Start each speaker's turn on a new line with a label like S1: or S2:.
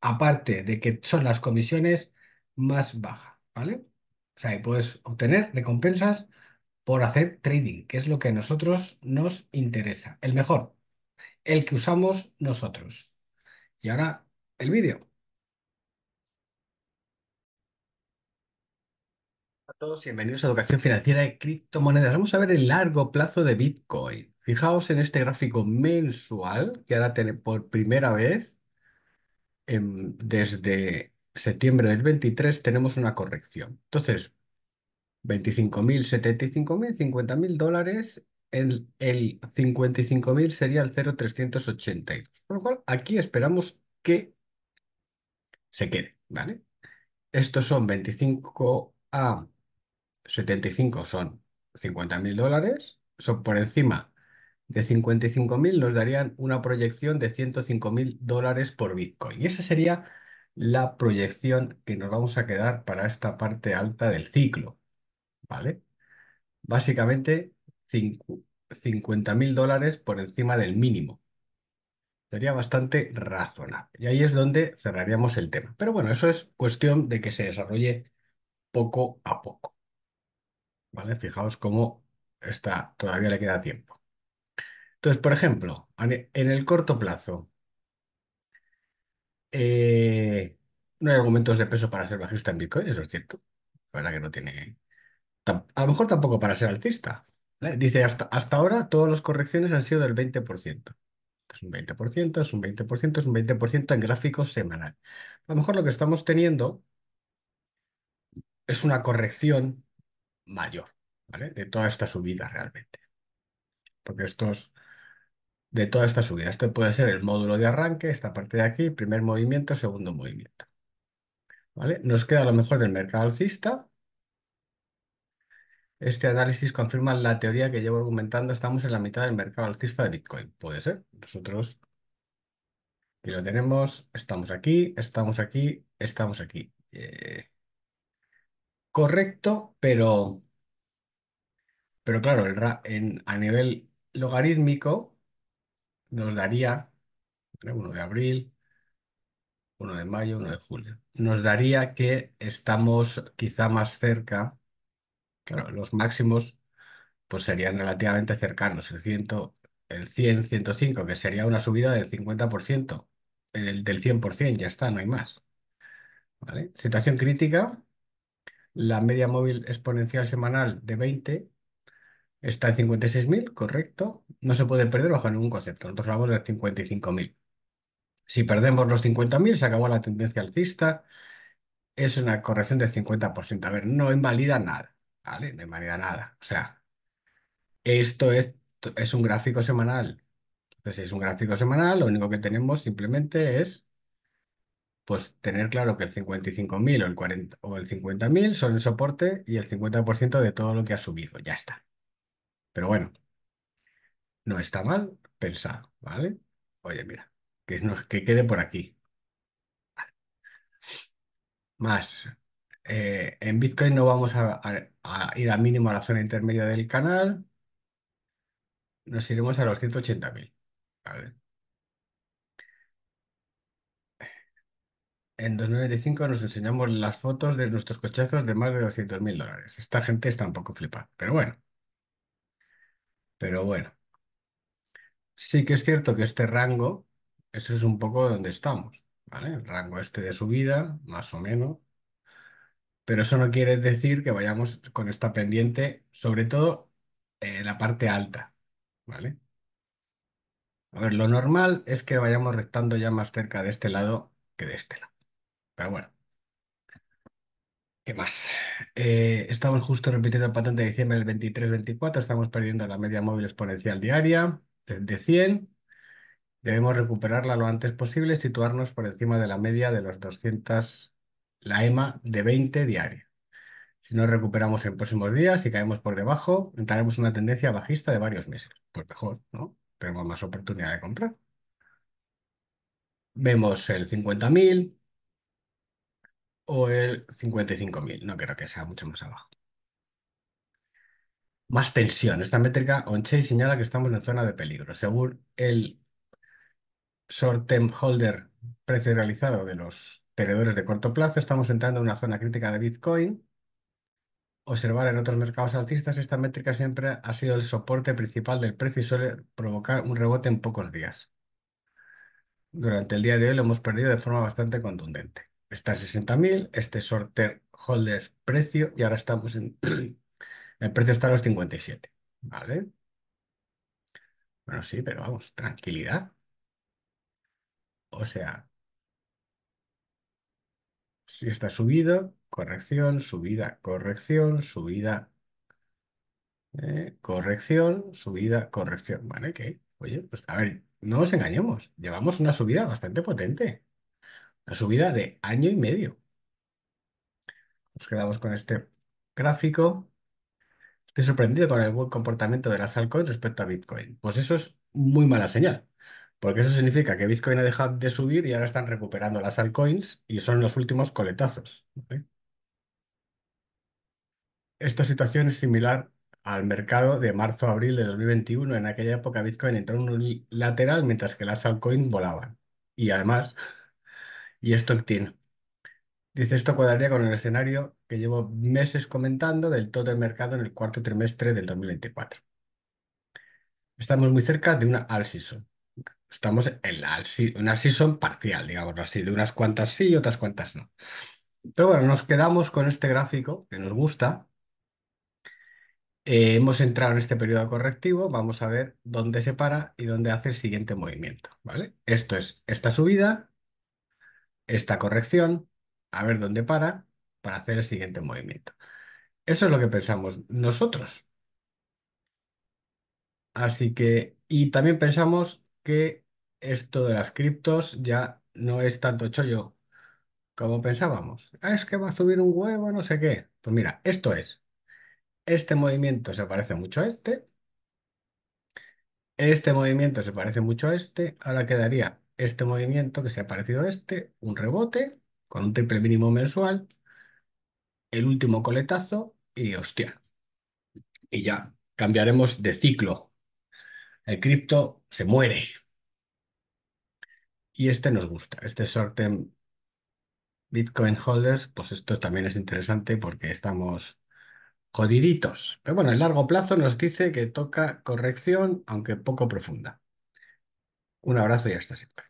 S1: aparte de que son las comisiones más bajas, ¿vale? O sea, puedes obtener recompensas por hacer trading, que es lo que a nosotros nos interesa, el mejor, el que usamos nosotros. Y ahora el vídeo. a todos, bienvenidos a Educación Financiera de Criptomonedas. Vamos a ver el largo plazo de Bitcoin. Fijaos en este gráfico mensual que ahora por primera vez Em, desde septiembre del 23 tenemos una corrección. Entonces, 25.000, 75.000, 50.000 dólares, el, 55.000 sería el 0,382. Por lo cual, aquí esperamos que se quede, ¿vale? Estos son 25 a 75 son 50.000 dólares, son por encima de 55.000 nos darían una proyección de 105.000 dólares por Bitcoin. Y esa sería la proyección que nos vamos a quedar para esta parte alta del ciclo. ¿Vale? Básicamente 50.000 dólares por encima del mínimo. Sería bastante razonable. Y ahí es donde cerraríamos el tema. Pero bueno, eso es cuestión de que se desarrolle poco a poco. ¿Vale? Fijaos cómo está, todavía le queda tiempo. Entonces, por ejemplo, en el corto plazo, eh, no hay argumentos de peso para ser bajista en Bitcoin, eso es cierto. La verdad que no tiene. A lo mejor tampoco para ser altista. Dice, hasta, ahora todas las correcciones han sido del 20%. Es un 20%, es un 20%, es un 20% en gráfico semanal. A lo mejor lo que estamos teniendo es una corrección mayor, ¿vale? De toda esta subida realmente. Porque estos de toda esta subida. Este puede ser el módulo de arranque, esta parte de aquí, primer movimiento, segundo movimiento. ¿Vale? Nos queda a lo mejor el mercado alcista. Este análisis confirma la teoría que llevo argumentando. Estamos en la mitad del mercado alcista de Bitcoin. Puede ser. Nosotros aquí lo tenemos. Estamos aquí, estamos aquí, estamos aquí. Eh, correcto, pero, pero claro, a nivel logarítmico nos daría, 1 de abril, 1 de mayo, 1 de julio, nos daría que estamos quizá más cerca, claro, los máximos pues serían relativamente cercanos, el 100, el 100, 105, que sería una subida del 50%, del 100%, ya está, no hay más. ¿Vale? Situación crítica, la media móvil exponencial semanal de 20 Está en 56.000, correcto. No se puede perder bajo ningún concepto. Nosotros hablamos de 55.000. Si perdemos los 50.000, se acabó la tendencia alcista. Es una corrección del 50%. A ver, no invalida nada. ¿Vale? No invalida nada. O sea, esto es, un gráfico semanal. Entonces, es un gráfico semanal, lo único que tenemos simplemente es pues tener claro que el 55.000 o el o el 50.000 son el soporte y el 50% de todo lo que ha subido. Ya está. Pero bueno, no está mal pensado, ¿vale? Oye, mira, que, que quede por aquí. Más. Eh, en Bitcoin no vamos a, ir a, mínimo a la zona intermedia del canal. Nos iremos a los 180.000. ¿vale? En 2025 nos enseñamos las fotos de nuestros cochazos de más de 200.000 dólares. Esta gente está un poco flipada, pero bueno. Pero bueno, sí que es cierto que este rango, eso es un poco donde estamos, ¿vale? El rango este de subida, más o menos. Pero eso no quiere decir que vayamos con esta pendiente, sobre todo en eh, la parte alta, ¿vale? A ver, lo normal es que vayamos rectando ya más cerca de este lado que de este lado. Pero bueno, más? Eh, estamos justo repitiendo el patente de diciembre del 23-24, estamos perdiendo la media móvil exponencial diaria de 100. Debemos recuperarla lo antes posible, situarnos por encima de la media de los 200, la EMA de 20 diaria. Si no recuperamos en próximos días y caemos por debajo, entraremos en una tendencia bajista de varios meses. Pues mejor, ¿no? Tenemos más oportunidad de comprar. Vemos el 50.000, o el 55.000. No creo que sea mucho más abajo. Más tensión. Esta métrica on-chain señala que estamos en zona de peligro. Según el short-term holder precio realizado de los tenedores de corto plazo, estamos entrando en una zona crítica de Bitcoin. Observar en otros mercados altistas, esta métrica siempre ha sido el soporte principal del precio y suele provocar un rebote en pocos días. Durante el día de hoy lo hemos perdido de forma bastante contundente está en 60.000, este sorter holder precio y ahora estamos en... el precio está a los 57, ¿vale? Bueno, sí, pero vamos, tranquilidad. O sea, si está subido, corrección, subida, corrección, subida, eh, corrección, subida, corrección. Vale, ¿qué? oye, pues a ver, no nos engañemos, llevamos una subida bastante potente la subida de año y medio. Nos quedamos con este gráfico. Estoy sorprendido con el buen comportamiento de las altcoins respecto a Bitcoin. Pues eso es muy mala señal, porque eso significa que Bitcoin ha dejado de subir y ahora están recuperando las altcoins y son los últimos coletazos. Esta situación es similar al mercado de marzo-abril de 2021. En aquella época Bitcoin entró en un lateral mientras que las altcoins volaban. Y además y esto tiene, Dice, esto cuadraría con el escenario que llevo meses comentando del todo el mercado en el cuarto trimestre del 2024. Estamos muy cerca de una all season. Estamos en la all season, una parcial, digamos así, de unas cuantas sí y otras cuantas no. Pero bueno, nos quedamos con este gráfico que nos gusta. Eh, hemos entrado en este periodo correctivo, vamos a ver dónde se para y dónde hace el siguiente movimiento, ¿vale? Esto es esta subida, esta corrección, a ver dónde para, para hacer el siguiente movimiento. Eso es lo que pensamos nosotros. Así que, y también pensamos que esto de las criptos ya no es tanto chollo como pensábamos. Ah, es que va a subir un huevo, no sé qué. Pues mira, esto es. Este movimiento se parece mucho a este. Este movimiento se parece mucho a este. Ahora quedaría este movimiento que se ha parecido a este, un rebote con un triple mínimo mensual, el último coletazo y hostia. Y ya cambiaremos de ciclo. El cripto se muere. Y este nos gusta, este short Bitcoin holders, pues esto también es interesante porque estamos jodiditos. Pero bueno, el largo plazo nos dice que toca corrección, aunque poco profunda. Un abrazo y hasta siempre.